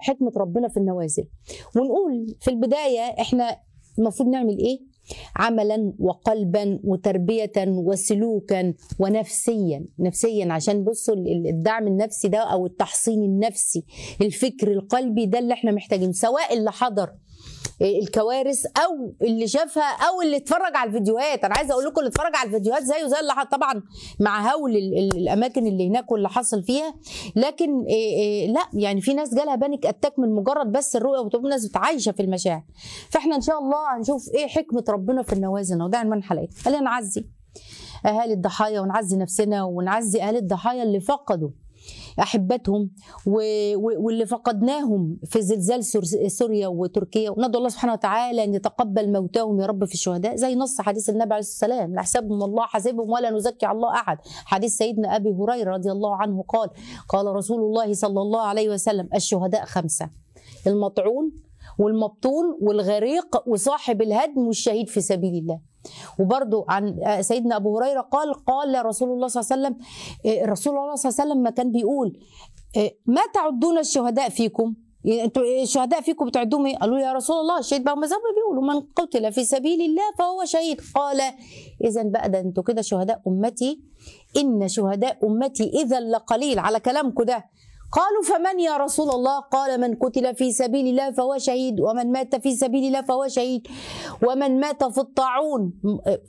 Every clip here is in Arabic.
حكمه ربنا في النوازل ونقول في البدايه احنا المفروض نعمل ايه عملا وقلبا وتربيه وسلوكا ونفسيا نفسيا عشان بصوا الدعم النفسي ده او التحصين النفسي الفكر القلبي ده اللي احنا محتاجين سواء اللي حضر الكوارث او اللي شافها او اللي اتفرج على الفيديوهات انا عايزه اقول لكم اللي اتفرج على الفيديوهات زيه زي اللي طبعا مع هول الاماكن اللي هناك واللي حصل فيها لكن آه، آه، لا يعني في ناس جالها بانيك اتاك من مجرد بس الرؤيه وتبقى ناس عايشه في المشاعر فاحنا ان شاء الله هنشوف ايه حكمه ربنا في النوازن وده عنوان حلقتنا خلينا نعزي اهالي الضحايا ونعزي نفسنا ونعزي اهالي الضحايا اللي فقدوا احبتهم واللي فقدناهم في زلزال سوريا وتركيا وندعو الله سبحانه وتعالى ان يتقبل موتاهم يا رب في الشهداء زي نص حديث النبي عليه السلام لحسابهم الله حاسبهم ولا نزكي على الله احد حديث سيدنا ابي هريره رضي الله عنه قال قال رسول الله صلى الله عليه وسلم الشهداء خمسه المطعون والمبطون والغريق وصاحب الهدم والشهيد في سبيل الله وبرضو عن سيدنا أبو هريرة قال قال رسول الله صلى الله عليه وسلم إيه، رسول الله صلى الله عليه وسلم ما كان بيقول إيه، ما تعدون الشهداء فيكم يعني انتوا إيه، الشهداء فيكم بتعدوهم ايه؟ قالوا يا رسول الله الشهيد بقى زي بيقولوا من قتل في سبيل الله فهو شهيد قال اذا بقى ده انتوا كده شهداء امتي ان شهداء امتي اذا لقليل على كلامكم ده قالوا فمن يا رسول الله قال من قتل في سبيل الله فهو شهيد ومن مات في سبيل الله فهو شهيد ومن مات في الطاعون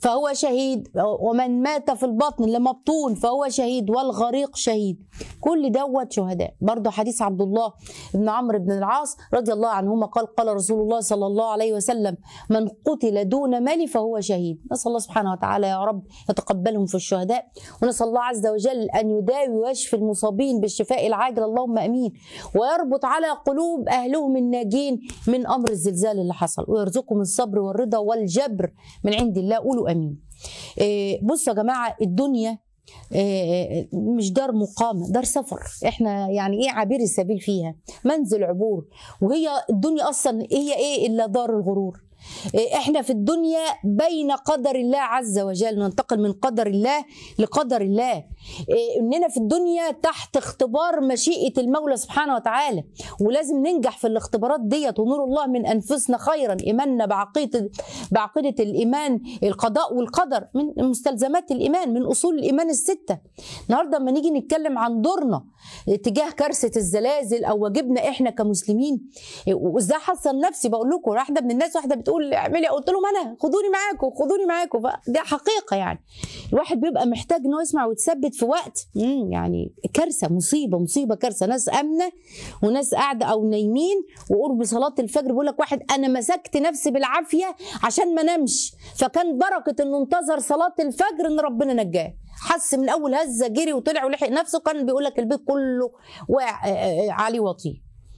فهو شهيد ومن مات في البطن لمبطون فهو شهيد والغريق شهيد كل دوت شهداء برضه حديث عبد الله بن عمرو بن العاص رضي الله عنهما قال قال رسول الله صلى الله عليه وسلم من قتل دون مال فهو شهيد نسأل الله سبحانه وتعالى يا رب يتقبلهم في الشهداء ونسأل الله عز وجل أن يداوي ويشفي المصابين بالشفاء العاجل اللهم امين ويربط على قلوب اهلهم الناجين من امر الزلزال اللي حصل ويرزقهم الصبر والرضا والجبر من عند الله قولوا امين آه، بصوا يا جماعه الدنيا آه، آه، مش دار مقامة دار سفر احنا يعني ايه عبير السبيل فيها منزل عبور وهي الدنيا اصلا هي ايه الا دار الغرور احنا في الدنيا بين قدر الله عز وجل ننتقل من قدر الله لقدر الله إيه، اننا في الدنيا تحت اختبار مشيئه المولى سبحانه وتعالى ولازم ننجح في الاختبارات ديت ونور الله من انفسنا خيرا ايماننا بعقيده بعقيده الايمان القضاء والقدر من مستلزمات الايمان من اصول الايمان السته النهارده لما نيجي نتكلم عن دورنا تجاه كارثه الزلازل او واجبنا احنا كمسلمين إيه، وازاي حصل نفسي بقول لكم واحده من الناس واحده بتقول تقول اعملي قلت لهم انا خذوني معاكم خذوني معاكم ده حقيقه يعني الواحد بيبقى محتاج انه يسمع ويتثبت في وقت يعني كارثه مصيبه مصيبه كارثه ناس امنه وناس قاعده او نايمين وقرب صلاه الفجر بيقول لك واحد انا مسكت نفسي بالعافيه عشان ما نمش فكان بركه انه انتظر صلاه الفجر ان ربنا نجاه حس من اول هزه جري وطلع ولحق نفسه كان بيقول لك البيت كله واقع آه، آه، آه، عليه وطيه